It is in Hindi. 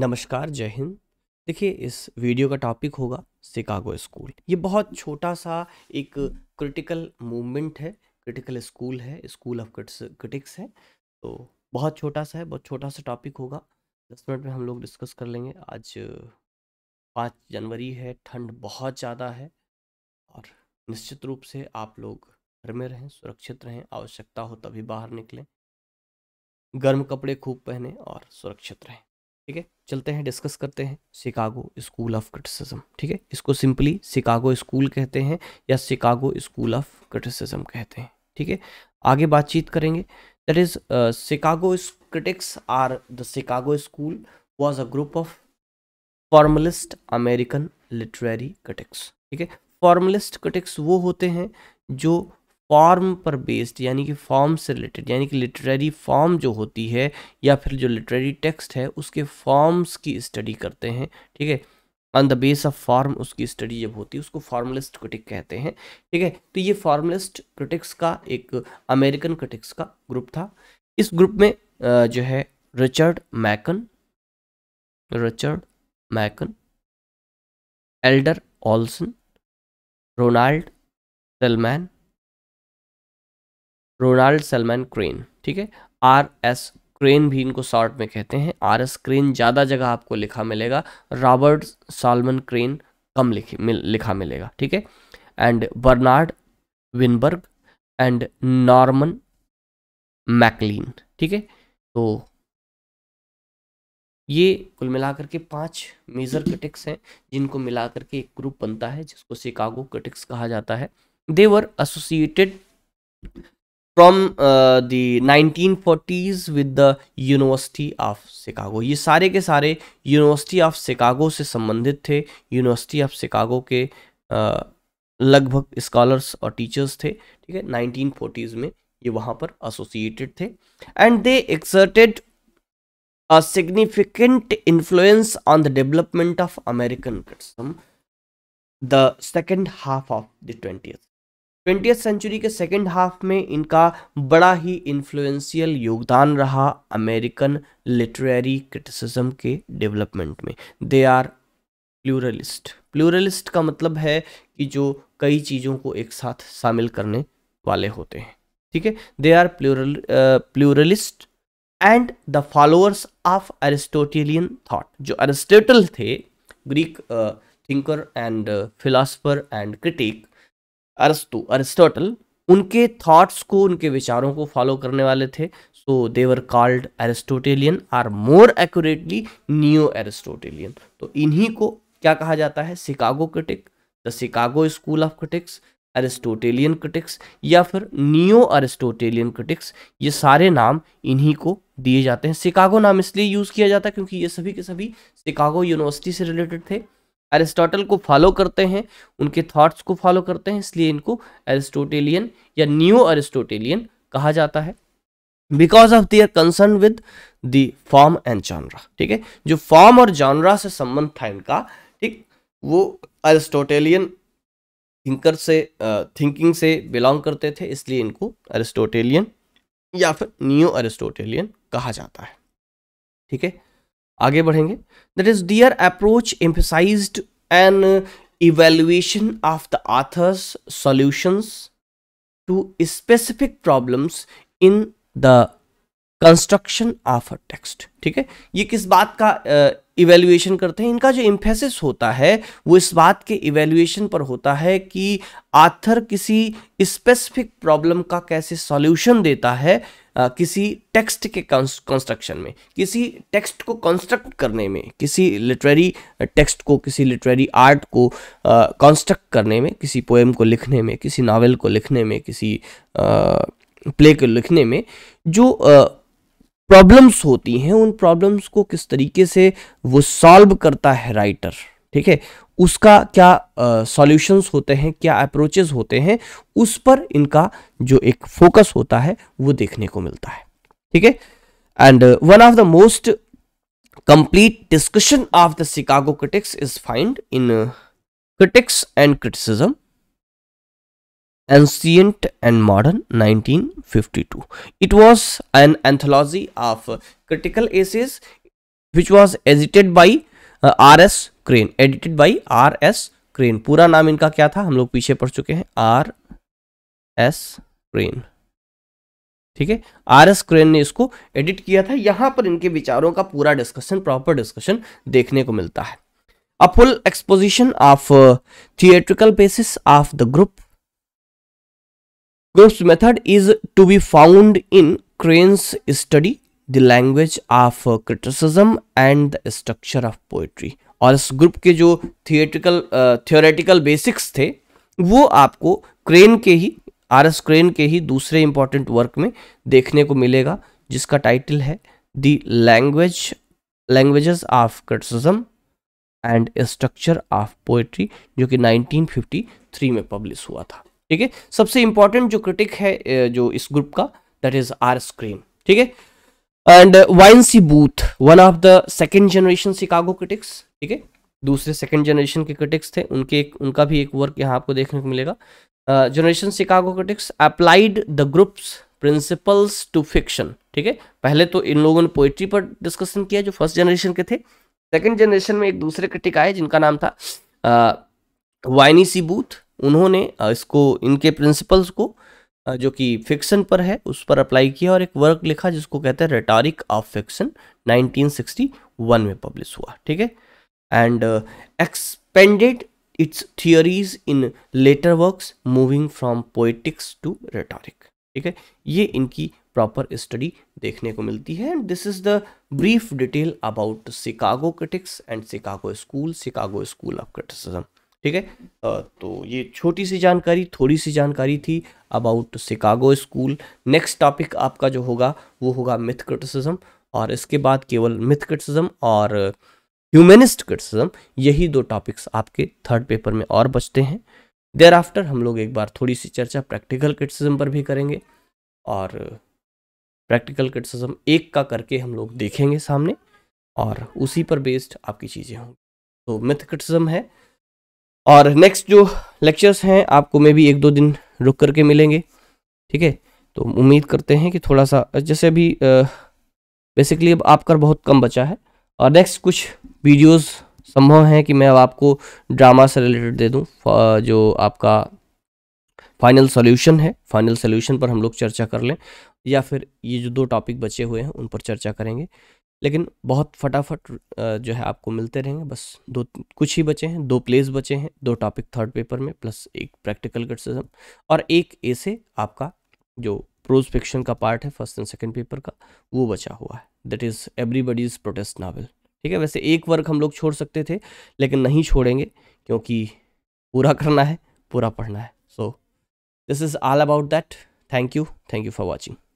नमस्कार जय हिंद देखिए इस वीडियो का टॉपिक होगा शिकागो स्कूल ये बहुत छोटा सा एक क्रिटिकल मूवमेंट है क्रिटिकल स्कूल है स्कूल ऑफ क्रिटिक्स है तो बहुत छोटा सा है बहुत छोटा सा टॉपिक होगा दस मिनट में हम लोग डिस्कस कर लेंगे आज पाँच जनवरी है ठंड बहुत ज़्यादा है और निश्चित रूप से आप लोग घर में रहें सुरक्षित रहें आवश्यकता हो तभी बाहर निकलें गर्म कपड़े खूब पहने और सुरक्षित रहें ठीक है चलते हैं डिस्कस करते हैं शिकागो स्कूल ऑफ क्रिटिसिज्म ठीक है इसको सिंपली शिकागो स्कूल कहते हैं या शिकागो स्कूल ऑफ क्रिटिसिज्म कहते हैं ठीक है आगे बातचीत करेंगे that is Chicago critics are the Chicago school was a group of formalist American literary critics ठीक है फॉर्मलिस्ट क्रिटिक्स वो होते हैं जो फॉर्म पर बेस्ड यानी कि फॉर्म से रिलेटेड यानी कि लिटरेरी फॉर्म जो होती है या फिर जो लिटरेरी टेक्स्ट है उसके फॉर्म्स की स्टडी करते हैं ठीक है on the base of form उसकी स्टडी जब होती है उसको फॉर्मलिस्ट क्रिटिक कहते हैं ठीक है तो ये फॉर्मलिस्ट क्रिटिक्स का एक अमेरिकन क्रिटिक्स का ग्रुप था इस ग्रुप में जो है Richard McKeon Richard McKeon Elder Olson Ronald Salmon Ronald Salmon Crane ठीक है आर एस क्रेन भी इनको शॉर्ट में कहते हैं आर एस क्रेन ज़्यादा जगह आपको लिखा मिलेगा रॉबर्ट सलमान क्रेन कम लिखी मिल, लिखा मिलेगा ठीक है and Bernard Weinberg and Norman Maclean ठीक है तो ये कुल मिलाकर के पांच मेजर क्रिटिक्स हैं जिनको मिलाकर के एक ग्रुप बनता है जिसको शिकागो क्रिटिक्स कहा जाता है they were associated from the nineteen forties with the University of Chicago ये सारे के सारे यूनिवर्सिटी ऑफ शिकागो से संबंधित थे यूनिवर्सिटी ऑफ शिकागो के uh, लगभग स्कॉलर्स और टीचर्स थे ठीक है नाइनटीन फोर्टीज में ये वहाँ पर एसोसिएटेड थे and they exerted a significant influence on the development of American criticism the second half of the twentieth twenty century के सेकेंड हाफ में इनका बड़ा ही इन्फ्लुएंशियल योगदान रहा अमेरिकन लिटरेरी क्रिटिसिज्म के डेवलपमेंट में दे आर प्लूरलिस्ट प्लूरलिस्ट का मतलब है कि जो कई चीज़ों को एक साथ शामिल करने वाले होते हैं ठीक है they are plural pluralist and the followers of Aristotelian thought जो एरिस्टोटल थे Greek thinker and philosopher and critic अरस्तु अरिस्टोटल उनके थॉट्स को उनके विचारों को फॉलो करने वाले थे so they were called Aristotelian or more accurately new Aristotelian तो इन्हीं को क्या कहा जाता है Chicago critic the Chicago school of critics Aristotelian critics या फिर नियो एरिस्टोटेलियन क्रिटिक्स ये सारे नाम इन्हीं को दिए जाते हैं शिकागो नाम इसलिए यूज़ किया जाता है क्योंकि ये सभी के सभी शिकागो यूनिवर्सिटी से रिलेटेड थे एरिस्टोटल को फॉलो करते हैं उनके थॉट्स को फॉलो करते हैं इसलिए इनको एरिस्टोटेलियन या न्यू एरिस्टोटेलियन कहा जाता है because of their concern with the form and genre ठीक है जो फॉर्म और जॉनरा से संबंध था इनका ठीक वो एरिस्टोटेलियन थिंकर से थिंकिंग से बिलोंग करते थे इसलिए इनको एरिस्टोटेलियन या फिर न्यू एरिस्टोटेलियन कहा जाता है ठीक है आगे बढ़ेंगे that is their approach emphasize an evaluation of the author's solutions to specific problems in the construction of a text ठीक है ये किस बात का इवेल्युएशन uh, करते हैं इनका जो इम्फेसिस होता है वो इस बात के इवेल्युएशन पर होता है कि आथर किसी स्पेसिफिक प्रॉब्लम का कैसे सॉल्यूशन देता है आ, किसी टेक्स्ट के कंस्ट्रक्शन में किसी टेक्स्ट को कंस्ट्रक्ट करने में किसी लिटरेरी टेक्स्ट को किसी लिटरेरी आर्ट को कंस्ट्रक्ट करने में किसी पोएम को लिखने में किसी नावल को लिखने में किसी प्ले को लिखने में जो आ, प्रॉब्लम्स होती हैं उन प्रॉब्लम्स को किस तरीके से वो सॉल्व करता है राइटर ठीक है उसका क्या सॉल्यूशंस uh, होते हैं क्या अप्रोचेस होते हैं उस पर इनका जो एक फोकस होता है वो देखने को मिलता है ठीक है and one of the most complete discussion of the Chicago critics is find in critics and criticism ancient and modern 1952 it was an anthology of critical essays which was edited by R S Crane edited by R S Crane पूरा नाम इनका क्या था हम लोग पीछे पढ़ चुके हैं आर एस क्रेन ठीक है आर एस क्रेन ने इसको एडिट किया था यहां पर इनके विचारों का पूरा डिस्कशन प्रॉपर डिस्कशन देखने को मिलता है a full exposition of theatrical basis of the group groups method is to be found in Crane's study the language of criticism and the structure of poetry और इस ग्रुप के जो थिएटिकल थियोरेटिकल बेसिक्स थे वो आपको क्रेन के ही आर एस क्रेन के ही दूसरे इंपॉर्टेंट वर्क में देखने को मिलेगा जिसका टाइटल है the language languages of criticism and structure of poetry जो कि 1953 में पब्लिश हुआ था ठीक है सबसे इंपॉर्टेंट जो क्रिटिक है uh, जो इस ग्रुप का दैट इज आर स्क्रीन ठीक है and Wayne C Booth one of the second generation Chicago critics ठीक है दूसरे सेकेंड जनरेशन के क्रिटिक्स थे उनके एक उनका भी एक वर्क यहाँ आपको देखने को मिलेगा generation Chicago critics applied the groups principles to fiction ठीक है पहले तो इन लोगों ने पोइट्री पर डिस्कशन किया जो फर्स्ट जनरेशन के थे सेकेंड जनरेशन में एक दूसरे क्रिटिक आए जिनका नाम था वाइनी सी बूथ उन्होंने uh, इसको इनके प्रिंसिपल्स को जो कि फिक्सन पर है उस पर अप्लाई किया और एक वर्क लिखा जिसको कहते हैं रेटारिक ऑफ फिक्सन 1961 में पब्लिश हुआ ठीक है and expanded its theories in later works moving from poetics to rhetoric ठीक है ये इनकी प्रॉपर स्टडी देखने को मिलती है and this is the brief detail about Chicago critics and Chicago school Chicago school of criticism ठीक है तो ये छोटी सी जानकारी थोड़ी सी जानकारी थी about Chicago school next topic आपका जो होगा वो होगा मिथ क्रिटिसिज्म और इसके बाद केवल मिथ क्रिटिसिज्म और ह्यूमेनिस्ट क्रिटिसिज्म यही दो टॉपिक्स आपके थर्ड पेपर में और बचते हैं देर आफ्टर हम लोग एक बार थोड़ी सी चर्चा प्रैक्टिकल क्रिटिसिज्म पर भी करेंगे और प्रैक्टिकल क्रिटिसिज्म एक का करके हम लोग देखेंगे सामने और उसी पर बेस्ड आपकी चीज़ें होंगी तो मिथ क्रिटिसिज्म है और नेक्स्ट जो लेक्चर्स हैं आपको मे भी एक दो दिन रुक करके मिलेंगे ठीक है तो उम्मीद करते हैं कि थोड़ा सा जैसे अभी बेसिकली अब आपका बहुत कम बचा है और नेक्स्ट कुछ वीडियोस संभव हैं कि मैं अब आपको ड्रामा से रिलेटेड दे दूं जो आपका फाइनल सॉल्यूशन है फाइनल सॉल्यूशन पर हम लोग चर्चा कर लें या फिर ये जो दो टॉपिक बचे हुए हैं उन पर चर्चा करेंगे लेकिन बहुत फटाफट जो है आपको मिलते रहेंगे बस दो कुछ ही बचे हैं दो प्लेस बचे हैं दो टॉपिक थर्ड पेपर में प्लस एक प्रैक्टिकल क्रिटिसिज्म और एक ऐसे आपका जो प्रोज फिक्शन का पार्ट है फर्स्ट एंड सेकेंड पेपर का वो बचा हुआ है that is everybody's protest novel ठीक है वैसे एक वर्ग हम लोग छोड़ सकते थे लेकिन नहीं छोड़ेंगे क्योंकि पूरा करना है पूरा पढ़ना है so this is all about that thank you thank you for watching